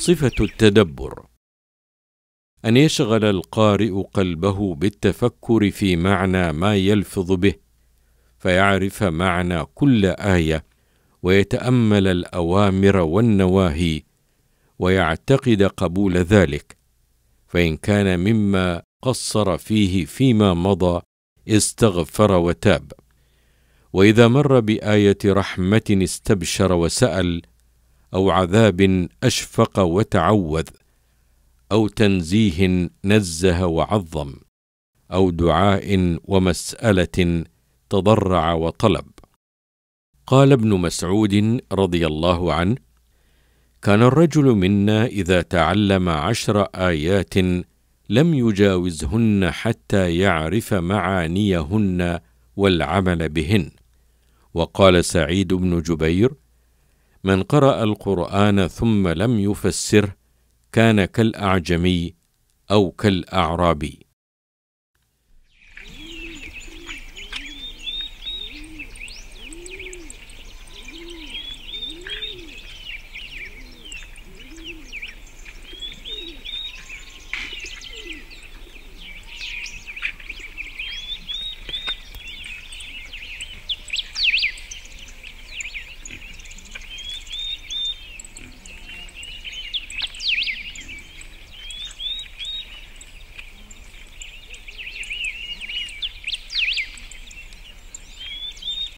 صفة التدبر أن يشغل القارئ قلبه بالتفكر في معنى ما يلفظ به فيعرف معنى كل آية ويتأمل الأوامر والنواهي ويعتقد قبول ذلك فإن كان مما قصر فيه فيما مضى استغفر وتاب واذا مر بايه رحمه استبشر وسال او عذاب اشفق وتعوذ او تنزيه نزه وعظم او دعاء ومساله تضرع وطلب قال ابن مسعود رضي الله عنه كان الرجل منا اذا تعلم عشر ايات لم يجاوزهن حتى يعرف معانيهن والعمل بهن وقال سعيد بن جبير من قرأ القرآن ثم لم يفسره كان كالأعجمي أو كالأعرابي